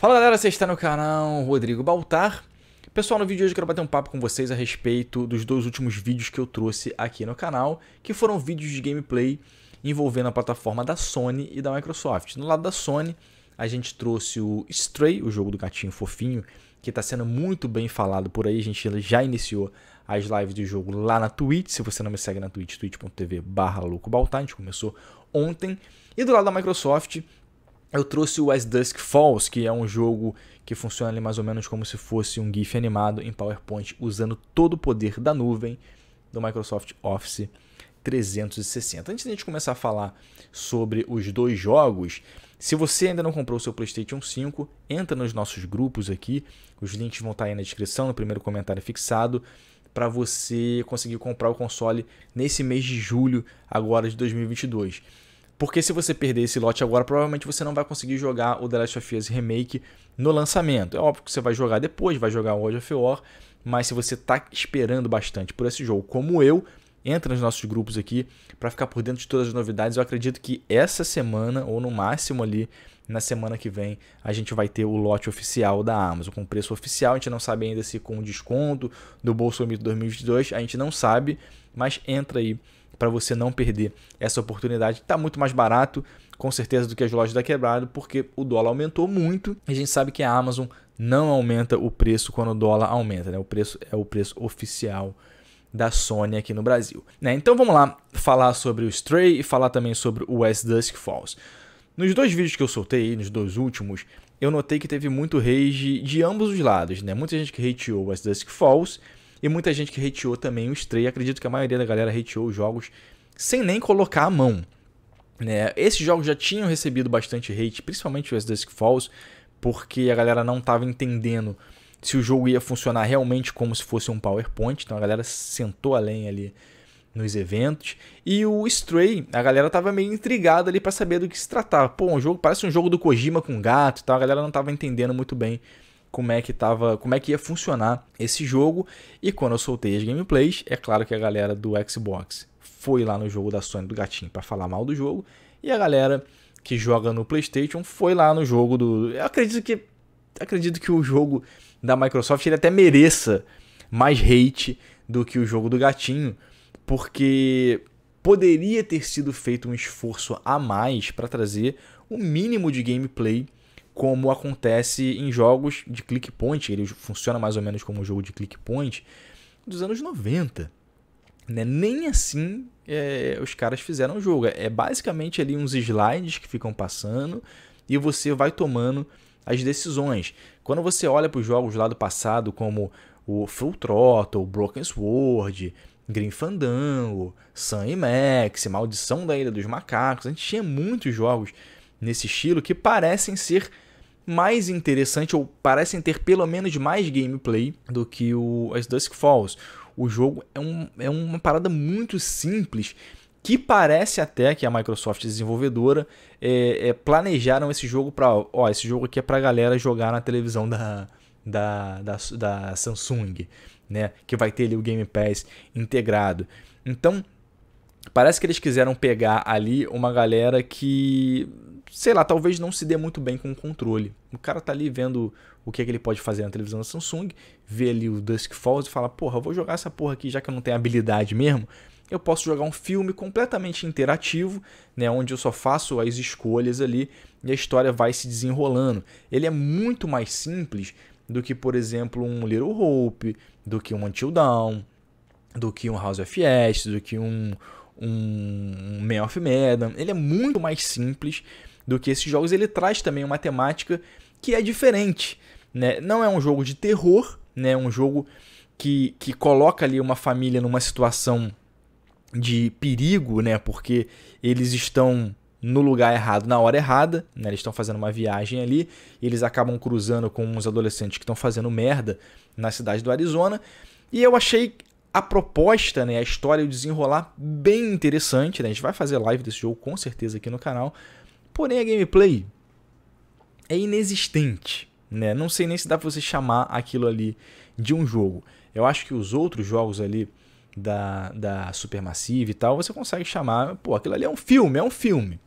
Fala galera, você está no canal Rodrigo Baltar. Pessoal, no vídeo de hoje eu quero bater um papo com vocês a respeito dos dois últimos vídeos que eu trouxe aqui no canal, que foram vídeos de gameplay envolvendo a plataforma da Sony e da Microsoft. No lado da Sony, a gente trouxe o Stray, o jogo do gatinho fofinho, que está sendo muito bem falado por aí. A gente já iniciou as lives do jogo lá na Twitch. Se você não me segue na Twitch, twitch.tv barra loucobaltar. A gente começou ontem. E do lado da Microsoft, eu trouxe o As Dusk Falls, que é um jogo que funciona ali mais ou menos como se fosse um GIF animado em PowerPoint, usando todo o poder da nuvem do Microsoft Office 360. Antes de a gente começar a falar sobre os dois jogos, se você ainda não comprou o seu PlayStation 5, entra nos nossos grupos aqui, os links vão estar aí na descrição, no primeiro comentário fixado, para você conseguir comprar o console nesse mês de julho agora de 2022. Porque se você perder esse lote agora, provavelmente você não vai conseguir jogar o The Last of Us Remake no lançamento. É óbvio que você vai jogar depois, vai jogar o World of War, mas se você está esperando bastante por esse jogo, como eu, entra nos nossos grupos aqui para ficar por dentro de todas as novidades. Eu acredito que essa semana, ou no máximo ali, na semana que vem, a gente vai ter o lote oficial da Amazon, com preço oficial. A gente não sabe ainda se com desconto do Bolsonaro 2022, a gente não sabe, mas entra aí para você não perder essa oportunidade. Está muito mais barato, com certeza, do que as lojas da quebrada, porque o dólar aumentou muito e a gente sabe que a Amazon não aumenta o preço quando o dólar aumenta, né? O preço é o preço oficial da Sony aqui no Brasil. Né? Então vamos lá falar sobre o Stray e falar também sobre o West Dusk Falls. Nos dois vídeos que eu soltei, nos dois últimos, eu notei que teve muito rage de ambos os lados, né? Muita gente que hateou West Dusk Falls e muita gente que hateou também o Stray. Acredito que a maioria da galera hateou os jogos sem nem colocar a mão. Né? Esses jogos já tinham recebido bastante hate, principalmente o As Dusk Falls, porque a galera não estava entendendo se o jogo ia funcionar realmente como se fosse um PowerPoint. Então a galera sentou além ali nos eventos. E o Stray, a galera tava meio intrigada ali para saber do que se tratava. Pô, um jogo parece um jogo do Kojima com gato, então A galera não tava entendendo muito bem como é que tava, como é que ia funcionar esse jogo. E quando eu soltei as gameplays, é claro que a galera do Xbox foi lá no jogo da Sony do gatinho para falar mal do jogo, e a galera que joga no PlayStation foi lá no jogo do, eu acredito que acredito que o jogo da Microsoft ele até mereça mais hate do que o jogo do gatinho, porque poderia ter sido feito um esforço a mais para trazer o um mínimo de gameplay como acontece em jogos de click point, ele funciona mais ou menos como um jogo de click point dos anos 90. Né? Nem assim é, os caras fizeram o jogo. É basicamente ali uns slides que ficam passando e você vai tomando as decisões. Quando você olha para os jogos lá do passado, como o Full Throttle, Broken Sword, Green Fandango, Sun e Max, Maldição da Ilha dos Macacos, a gente tinha muitos jogos nesse estilo que parecem ser mais interessante, ou parecem ter pelo menos mais gameplay do que o As Dusk Falls. O jogo é, um, é uma parada muito simples que parece até que a Microsoft desenvolvedora é, é, planejaram esse jogo para ó esse jogo aqui é para galera jogar na televisão da, da, da, da, Samsung né que vai ter ali o Game Pass integrado então parece que eles quiseram pegar ali uma galera que sei lá talvez não se dê muito bem com o controle o cara tá ali vendo o que, é que ele pode fazer na televisão da Samsung, vê ali o Dusk Falls e fala, porra, eu vou jogar essa porra aqui já que eu não tenho habilidade mesmo. Eu posso jogar um filme completamente interativo, né, onde eu só faço as escolhas ali e a história vai se desenrolando. Ele é muito mais simples do que, por exemplo, um Little Hope, do que um Until Dawn, do que um House of Ashes, do que um, um Man of Medan. Ele é muito mais simples do que esses jogos, ele traz também uma temática que é diferente. Né? Não é um jogo de terror, né? É um jogo que, que coloca ali uma família numa situação de perigo, né? Porque eles estão no lugar errado, na hora errada, né? Eles estão fazendo uma viagem ali, eles acabam cruzando com uns adolescentes que estão fazendo merda na cidade do Arizona. E eu achei a proposta, né, a história e o desenrolar bem interessante, né? A gente vai fazer live desse jogo com certeza aqui no canal, Porém, a gameplay é inexistente. Né? Não sei nem se dá pra você chamar aquilo ali de um jogo. Eu acho que os outros jogos ali da, da Supermassive e tal, você consegue chamar, pô, aquilo ali é um filme, é um filme.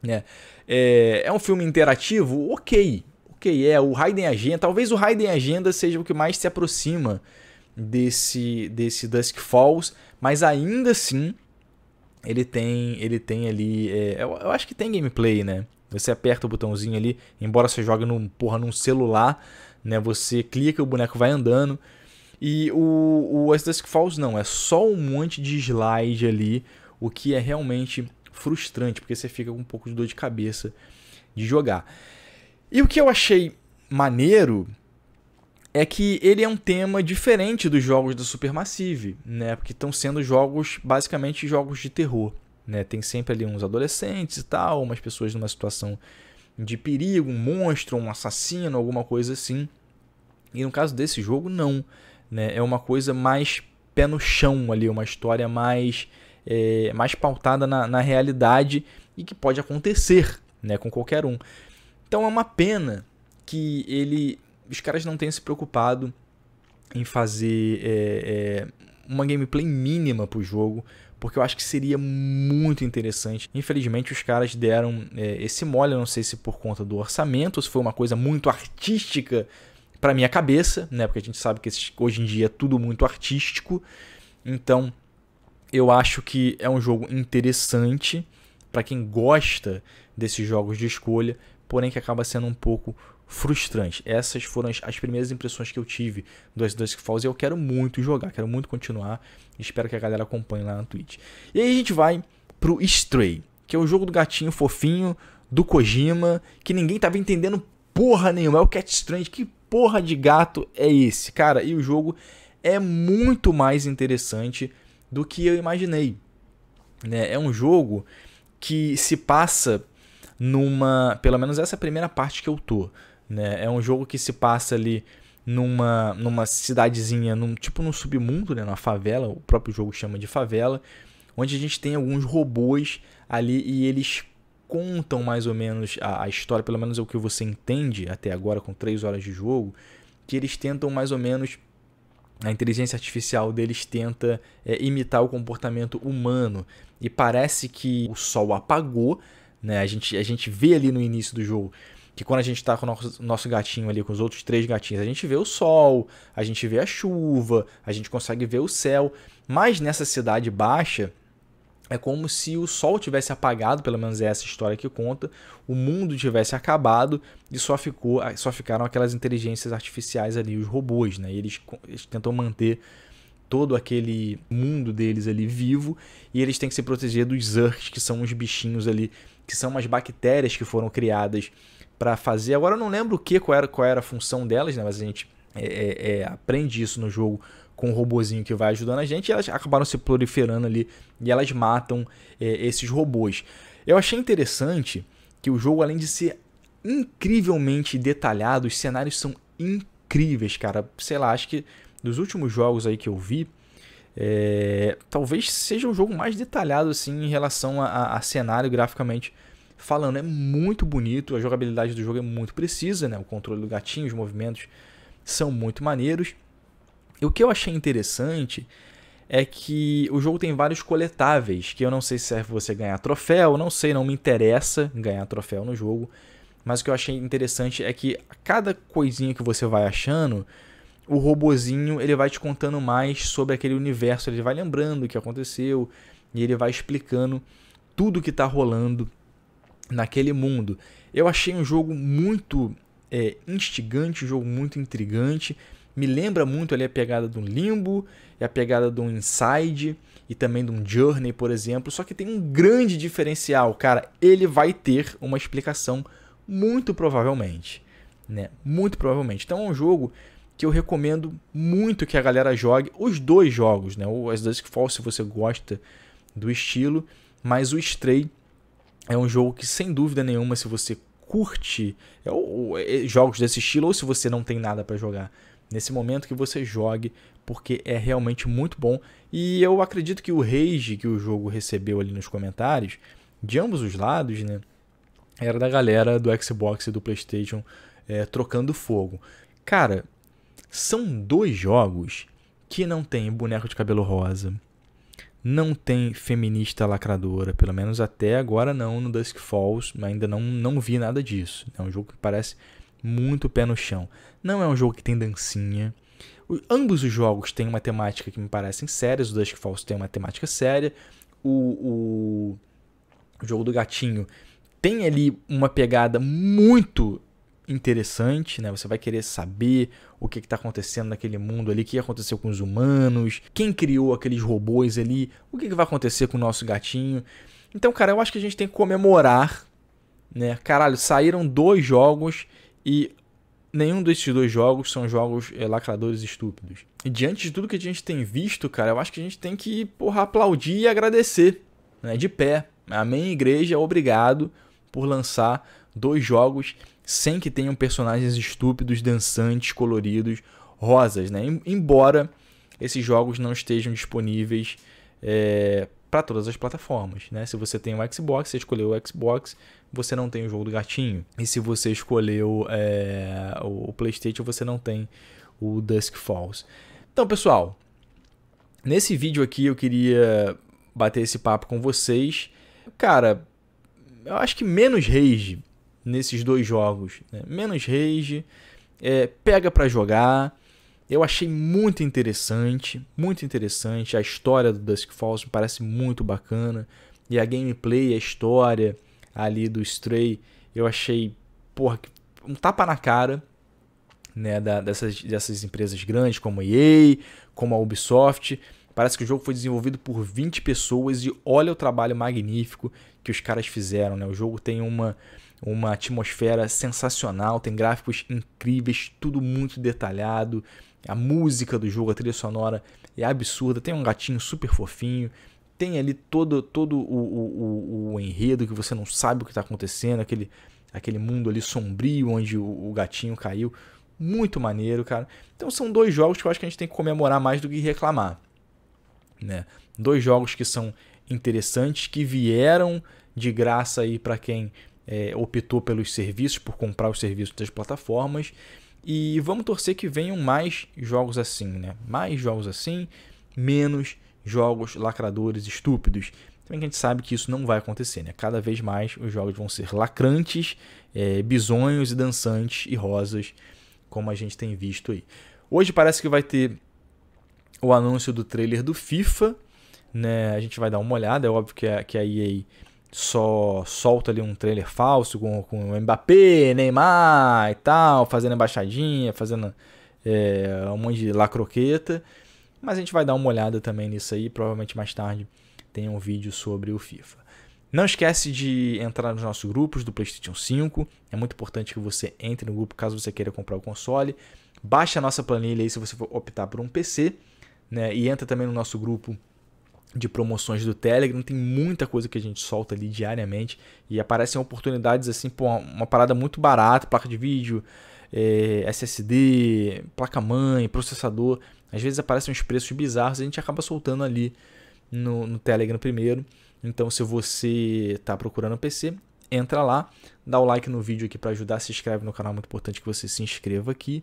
Né? É, é um filme interativo? Ok, ok, é o Raiden Agenda, talvez o Raiden Agenda seja o que mais se aproxima desse, desse Dusk Falls, mas ainda assim ele tem, ele tem ali, é, eu, eu, acho que tem gameplay, né? Você aperta o botãozinho ali, embora você jogue num, porra, num celular, né? Você clica, o boneco vai andando. E o, o Dusk Falls não, é só um monte de slide ali, o que é realmente frustrante, porque você fica com um pouco de dor de cabeça de jogar. E o que eu achei maneiro é que ele é um tema diferente dos jogos da Supermassive, né? Porque estão sendo jogos, basicamente, jogos de terror. Né? Tem sempre ali uns adolescentes e tal, umas pessoas numa situação de perigo, um monstro, um assassino, alguma coisa assim. E no caso desse jogo, não. Né? É uma coisa mais pé no chão ali, uma história mais, é, mais pautada na, na realidade e que pode acontecer né? com qualquer um. Então é uma pena que ele os caras não têm se preocupado em fazer é, é, uma gameplay mínima pro jogo, porque eu acho que seria muito interessante. Infelizmente, os caras deram é, esse mole, eu não sei se por conta do orçamento, se foi uma coisa muito artística para minha cabeça, né? Porque a gente sabe que esses, hoje em dia é tudo muito artístico. Então, eu acho que é um jogo interessante para quem gosta desses jogos de escolha, porém que acaba sendo um pouco frustrante. Essas foram as, as, primeiras impressões que eu tive do S2 Falls e eu quero muito jogar, quero muito continuar. Espero que a galera acompanhe lá na Twitch. E aí a gente vai pro Stray, que é o jogo do gatinho fofinho do Kojima, que ninguém tava entendendo porra nenhuma. É o Cat Strange, que porra de gato é esse? Cara, e o jogo é muito mais interessante do que eu imaginei. Né? É um jogo que se passa numa. Pelo menos essa é primeira parte que eu tô. Né? É um jogo que se passa ali numa, numa cidadezinha, num, tipo num submundo, né? numa favela, o próprio jogo chama de favela, onde a gente tem alguns robôs ali e eles contam mais ou menos a, a história, pelo menos é o que você entende até agora com 3 horas de jogo, que eles tentam mais ou menos a inteligência artificial deles tenta é, imitar o comportamento humano e parece que o sol apagou, né? A gente, a gente vê ali no início do jogo que quando a gente está com o nosso, nosso gatinho ali, com os outros três gatinhos, a gente vê o sol, a gente vê a chuva, a gente consegue ver o céu. Mas nessa cidade baixa, é como se o sol tivesse apagado, pelo menos é essa história que conta, o mundo tivesse acabado e só, ficou, ah, só ficaram aquelas inteligências artificiais ali, os robôs, né? E eles, eles tentam manter todo aquele mundo deles ali vivo e eles têm que se proteger dos Zerks, que são uns bichinhos ali, que são umas bactérias que foram criadas para fazer. Agora eu não lembro o que, qual era, qual era a função delas, né? Mas a gente é, é, é aprende isso no jogo com o robozinho que vai ajudando a gente, e elas acabaram se proliferando ali e elas matam é, esses robôs. Eu achei interessante que o jogo, além de ser incrivelmente detalhado, os cenários são incríveis, cara. Sei lá, acho que dos últimos jogos aí que eu vi, é, talvez seja o jogo mais detalhado assim em relação a, a cenário graficamente falando, é muito bonito, a jogabilidade do jogo é muito precisa, né? O controle do gatinho, os movimentos são muito maneiros. E o que eu achei interessante é que o jogo tem vários coletáveis, que eu não sei se serve você ganhar troféu, não sei, não me interessa ganhar troféu no jogo, mas o que eu achei interessante é que cada coisinha que você vai achando, o robozinho ele vai te contando mais sobre aquele universo, ele vai lembrando o que aconteceu e ele vai explicando tudo que está rolando naquele mundo. Eu achei um jogo muito é, instigante, um jogo muito intrigante. Me lembra muito ali a pegada do Limbo, a pegada do Inside e também de um Journey, por exemplo. Só que tem um grande diferencial, cara. Ele vai ter uma explicação muito provavelmente, né? Muito provavelmente. Então é um jogo que eu recomendo muito que a galera jogue os dois jogos, né? O As Dusk Falls se você gosta do estilo, mas o Stray é um jogo que, sem dúvida nenhuma, se você curte é é, é, jogos desse estilo ou se você não tem nada para jogar, nesse momento que você jogue, porque é realmente muito bom. E eu acredito que o rage que o jogo recebeu ali nos comentários, de ambos os lados, né? Era da galera do Xbox e do PlayStation é, trocando fogo. Cara, são dois jogos que não tem boneco de cabelo rosa, não tem feminista lacradora, pelo menos até agora não no Dusk Falls, ainda não, não vi nada disso. É um jogo que parece muito pé no chão. Não é um jogo que tem dancinha. O, ambos os jogos têm uma temática que me parecem sérias, o Dusk Falls tem uma temática séria, o, o, o jogo do gatinho tem ali uma pegada muito interessante, né? Você vai querer saber o que está acontecendo naquele mundo ali, o que aconteceu com os humanos, quem criou aqueles robôs ali, o que, que vai acontecer com o nosso gatinho. Então, cara, eu acho que a gente tem que comemorar, né? Caralho, saíram dois jogos e nenhum desses dois jogos são jogos é, lacradores estúpidos. E diante de tudo que a gente tem visto, cara, eu acho que a gente tem que, porra, aplaudir e agradecer, né? De pé. Amém, igreja, obrigado por lançar dois jogos sem que tenham personagens estúpidos, dançantes, coloridos, rosas, né? Embora esses jogos não estejam disponíveis é, para todas as plataformas, né? Se você tem o Xbox, você escolheu o Xbox, você não tem o jogo do gatinho. E se você escolheu é, o PlayStation, você não tem o Dusk Falls. Então, pessoal, nesse vídeo aqui eu queria bater esse papo com vocês. Cara, eu acho que menos rage nesses dois jogos. Né? Menos rage, é, pega para jogar. Eu achei muito interessante, muito interessante. A história do Dusk Falls me parece muito bacana. E a gameplay, a história ali do Stray, eu achei, porra, um tapa na cara né, da, dessas, dessas empresas grandes como a EA, como a Ubisoft Parece que o jogo foi desenvolvido por 20 pessoas e olha o trabalho magnífico que os caras fizeram, né? O jogo tem uma uma atmosfera sensacional, tem gráficos incríveis, tudo muito detalhado. A música do jogo, a trilha sonora é absurda, tem um gatinho super fofinho, tem ali todo, todo o, o, o, o enredo que você não sabe o que está acontecendo, aquele, aquele mundo ali sombrio onde o, o gatinho caiu. Muito maneiro, cara. Então são dois jogos que eu acho que a gente tem que comemorar mais do que reclamar. Né? Dois jogos que são interessantes, que vieram de graça aí para quem é, optou pelos serviços, por comprar os serviços das plataformas. E vamos torcer que venham mais jogos assim, né? Mais jogos assim, menos jogos lacradores estúpidos. Também que a gente sabe que isso não vai acontecer, né? Cada vez mais os jogos vão ser lacrantes, é, bisonhos e dançantes e rosas, como a gente tem visto aí. Hoje parece que vai ter o anúncio do trailer do FIFA. Né? A gente vai dar uma olhada, é óbvio que a, que a EA só solta ali um trailer falso com, com Mbappé, Neymar e tal, fazendo embaixadinha, fazendo é, um monte de lacroqueta. Mas a gente vai dar uma olhada também nisso aí, provavelmente mais tarde tem um vídeo sobre o FIFA. Não esquece de entrar nos nossos grupos do PlayStation 5. É muito importante que você entre no grupo caso você queira comprar o console. Baixe a nossa planilha aí se você for optar por um PC né? E entra também no nosso grupo de promoções do Telegram, tem muita coisa que a gente solta ali diariamente e aparecem oportunidades assim, pô, uma parada muito barata, placa de vídeo, é, eh, SSD, placa-mãe, processador, às vezes aparecem uns preços bizarros, a gente acaba soltando ali no, no Telegram primeiro. Então, se você está procurando um PC, entra lá, dá o like no vídeo aqui para ajudar, se inscreve no canal, é muito importante que você se inscreva aqui.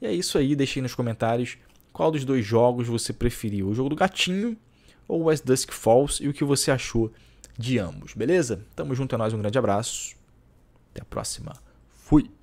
E é isso aí, deixe aí nos comentários qual dos dois jogos você preferiu? O jogo do gatinho ou o As Dusk Falls e o que você achou de ambos, beleza? Tamo junto, é nóis, um grande abraço. Até a próxima. Fui!